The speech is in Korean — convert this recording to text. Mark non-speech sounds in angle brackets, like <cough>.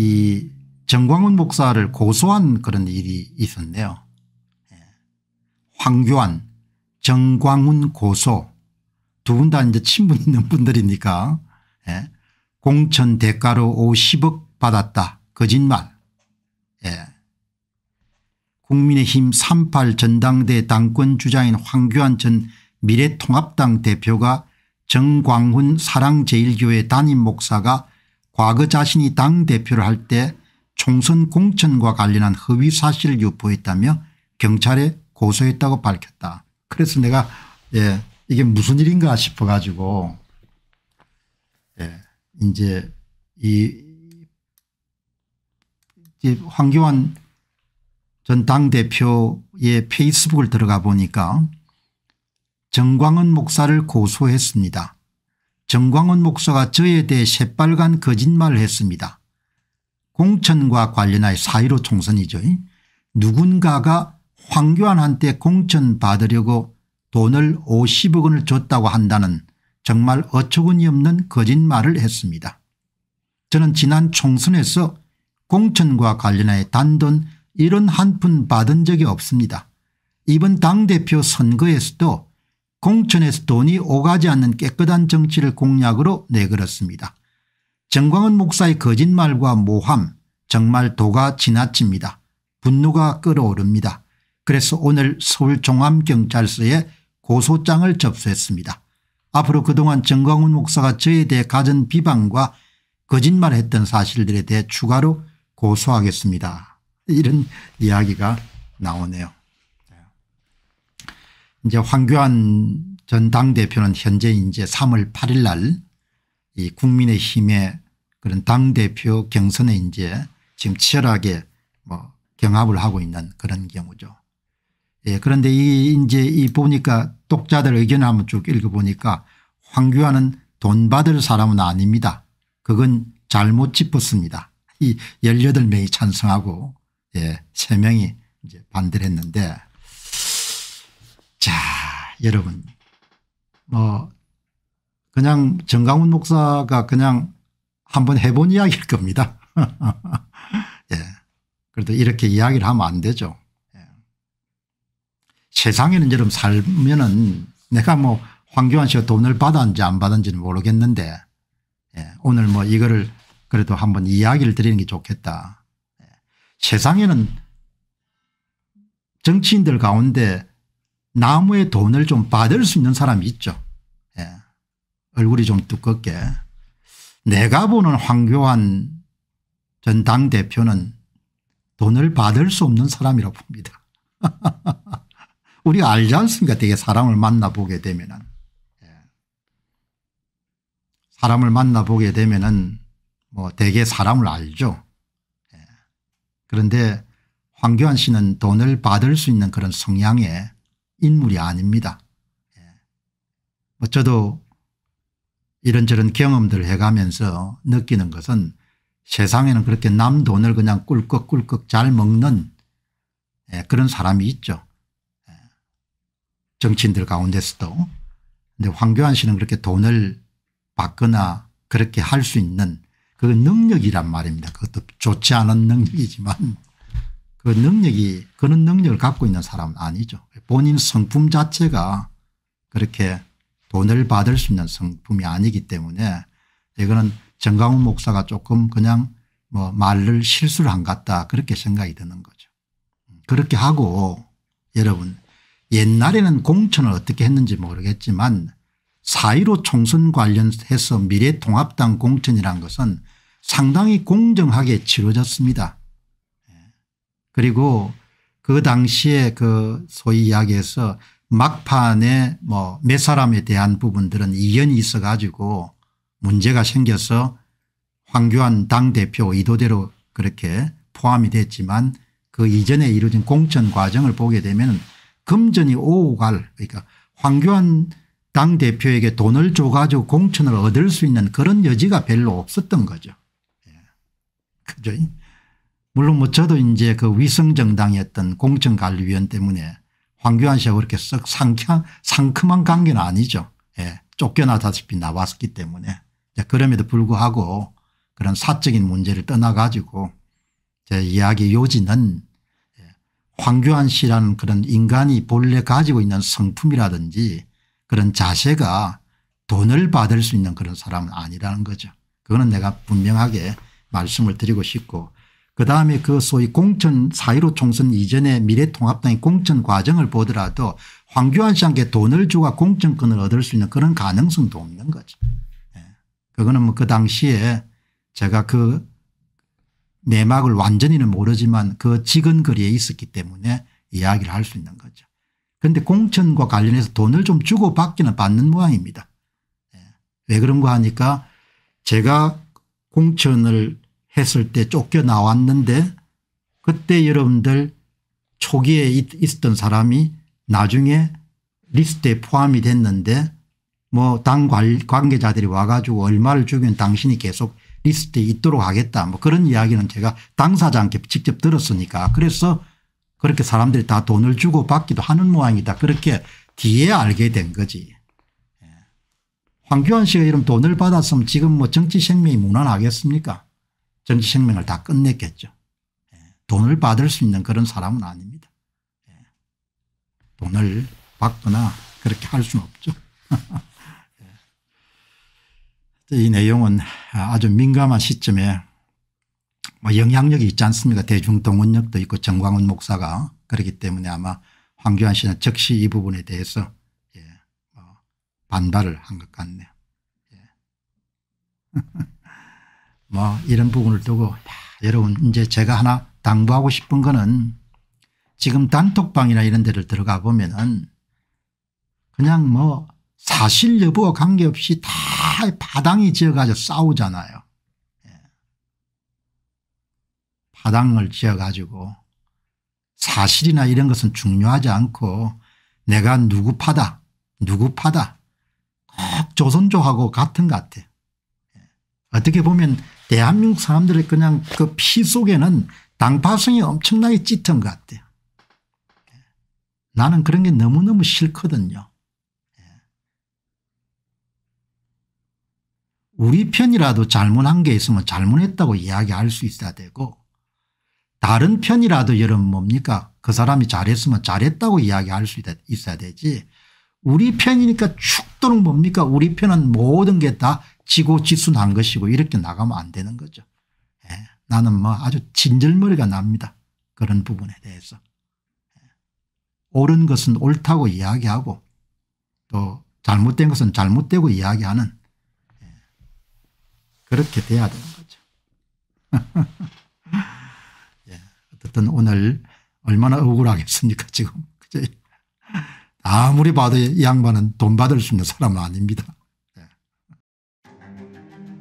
이 정광훈 목사를 고소한 그런 일이 있었네요. 예. 황교안 정광훈 고소 두 분 다 이제 친분 있는 분들이니까 예. 공천 대가로 50억 받았다 거짓말 예. 국민의힘 38 전당대 당권 주자인 황교안 전 미래통합당 대표가 정광훈 사랑제일교회 담임 목사가 과거 자신이 당대표를 할 때 총선 공천과 관련한 허위 사실을 유포했다며 경찰에 고소했다고 밝혔다. 그래서 내가 예, 이게 무슨 일인가 싶어 가지고 예, 이제 이, 황교안 전 당대표의 페이스북을 들어가 보니까 정광은 목사를 고소했습니다. 정광훈 목사가 저에 대해 새빨간 거짓말을 했습니다. 공천과 관련하여 사의로 총선이죠. 누군가가 황교안한테 공천 받으려고 돈을 50억 원을 줬다고 한다는 정말 어처구니 없는 거짓말을 했습니다. 저는 지난 총선에서 공천과 관련하여 단돈 이런 한 푼 받은 적이 없습니다. 이번 당대표 선거에서도 공천에서 돈이 오가지 않는 깨끗한 정치를 공약으로 내걸었습니다. 정광훈 목사의 거짓말과 모함 정말 도가 지나칩니다. 분노가 끓어오릅니다. 그래서 오늘 서울 종합경찰서에 고소장을 접수했습니다. 앞으로 그동안 정광훈 목사가 저에 대해 가진 비방과 거짓말했던 사실들에 대해 추가로 고소하겠습니다. 이런 이야기가 나오네요. 이제 황교안 전 당대표는 현재 이제 3월 8일 날 이 국민의힘의 그런 당대표 경선에 이제 지금 치열하게 뭐 경합을 하고 있는 그런 경우죠. 예, 그런데 이 이제 이 보니까 독자들 의견을 한번 쭉 읽어보니까 황교안은 돈 받을 사람은 아닙니다. 그건 잘못 짚었습니다. 이 18명이 찬성하고 예, 3명이 이제 반대를 했는데 여러분. 뭐 그냥 정강훈 목사가 그냥 한번 해본 이야기일 겁니다. <laughs> 예. 그래도 이렇게 이야기를 하면 안 되죠. 예. 세상에는 여러분 살면은 내가 뭐 황교안 씨가 돈을 받았는지 안 받았는지는 모르겠는데 예. 오늘 뭐 이거를 그래도 한번 이야기를 드리는 게 좋겠다. 예. 세상에는 정치인들 가운데 나무의 돈을 좀 받을 수 있는 사람이 있죠. 예. 얼굴이 좀 두껍게. 내가 보는 황교안 전 당대표는 돈을 받을 수 없는 사람이라고 봅니다. <laughs> 우리가 알지 않습니까 되게 사람을 만나보게 되면 은 예. 사람을 만나보게 되면 은뭐 되게 사람을 알죠. 예. 그런데 황교안 씨는 돈을 받을 수 있는 그런 성향에 인물이 아닙니다. 예. 뭐 저도 이런저런 경험들을 해가면서 느끼는 것은 세상에는 그렇게 남 돈을 그냥 꿀꺽꿀꺽 잘 먹는 예, 그런 사람이 있죠. 예. 정치인들 가운데서도. 근데 황교안 씨는 그렇게 돈을 받거나 그렇게 할 수 있는 그 능력이란 말입니다. 그것도 좋지 않은 능력이지만 그 능력이 그런 능력을 갖고 있는 사람은 아니죠. 본인 성품 자체가 그렇게 돈을 받을 수 있는 성품이 아니기 때문에 이거는 정강훈 목사가 조금 그냥 뭐 말을 실수를 한 같다 그렇게 생각이 드는 거죠. 그렇게 하고 여러분 옛날에는 공천을 어떻게 했는지 모르겠지만 사1로 총선 관련해서 미래통합당 공천이란 것은 상당히 공정하게 치러졌습니다. 그리고 그 당시에 그 소위 이야기해서 막판에 뭐 몇 사람에 대한 부분들은 이견이 있어 가지고 문제가 생겨서 황교안 당대표 의도대로 그렇게 포함이 됐지만 그 이전에 이루어진 공천 과정을 보게 되면 금전이 오갈 그러니까 황교안 당대표에게 돈을 줘가지고 공천을 얻을 수 있는 그런 여지가 별로 없었던 거죠. 예. 그죠? 물론 뭐 저도 이제 그 위성정당이었던 공천관리위원 때문에 황교안 씨하고 그렇게 썩 상쾌, 상큼한 관계는 아니죠. 예. 쫓겨나다시피 나왔기 때문에 그럼에도 불구하고 그런 사적인 문제를 떠나가지고 제 이야기 요지는 예, 황교안 씨라는 그런 인간이 본래 가지고 있는 성품이라든지 그런 자세가 돈을 받을 수 있는 그런 사람은 아니라는 거죠. 그거는 내가 분명하게 말씀을 드리고 싶고 그다음에 그 소위 공천 4.15 총선 이전에 미래통합당의 공천 과정을 보더라도 황교안 씨한테 돈을 주고 공천권을 얻을 수 있는 그런 가능성도 없는 거죠. 예. 그거는 뭐 그 당시에 제가 그 내막을 완전히는 모르지만 그 직은거리에 있었기 때문에 이야기를 할 수 있는 거죠. 그런데 공천과 관련해서 돈을 좀 주고 받기는 받는 모양입니다. 예. 왜 그런가 하니까 제가 공천을 했을 때 쫓겨 나왔는데 그때 여러분들 초기에 있었던 사람이 나중에 리스트에 포함이 됐는데 뭐 당 관계자들이 와가지고 얼마를 주면 당신이 계속 리스트에 있도록 하겠다 뭐 그런 이야기는 제가 당사자한테 직접 들었으니까 그래서 그렇게 사람들이 다 돈을 주고 받기도 하는 모양이다 그렇게 뒤에 알게 된 거지. 예. 황교안 씨가 이런 돈을 받았으면 지금 뭐 정치 생명이 무난하겠습니까 정치 생명을 다 끝냈겠죠. 예. 돈을 받을 수 있는 그런 사람은 아닙니다. 예. 돈을 받거나 그렇게 할 수는 없죠. <laughs> 예. 이 내용은 아주 민감한 시점에 뭐 영향력이 있지 않습니까 대중동원력도 있고 정광훈 목사가 그렇기 때문에 아마 황교안 씨는 즉시 이 부분에 대해서 예, 뭐 반발을 한 것 같네요. 예. <laughs> 뭐 이런 부분을 두고 여러분 이제 제가 하나 당부하고 싶은 거는 지금 단톡방이나 이런 데를 들어가 보면은 그냥 뭐 사실 여부와 관계없이 다 파당이 지어가지고 싸우잖아요. 파당을 예. 지어가지고 사실이나 이런 것은 중요하지 않고 내가 누구 파다 누구 파다 꼭 조선조하고 같은 것 같아. 예. 어떻게 보면 대한민국 사람들의 그냥 그 피 속에는 당파성이 엄청나게 짙은 것 같아요. 나는 그런 게 너무너무 싫거든요. 우리 편이라도 잘못한 게 있으면 잘못했다고 이야기할 수 있어야 되고 다른 편이라도 여러분 뭡니까 그 사람이 잘했으면 잘했다고 이야기할 수 있어야 되지 우리 편이니까 축도는 뭡니까 우리 편은 모든 게 다 지고 지순한 것이고 이렇게 나가면 안 되는 거죠. 예. 나는 뭐 아주 진절머리가 납니다. 그런 부분에 대해서. 예, 옳은 것은 옳다고 이야기하고 또 잘못된 것은 잘못되고 이야기하는 예, 그렇게 돼야 되는 거죠. <laughs> 예, 어쨌든 오늘 얼마나 억울하겠습니까 지금. 그치? 아무리 봐도 이 양반은 돈 받을 수 있는 사람은 아닙니다.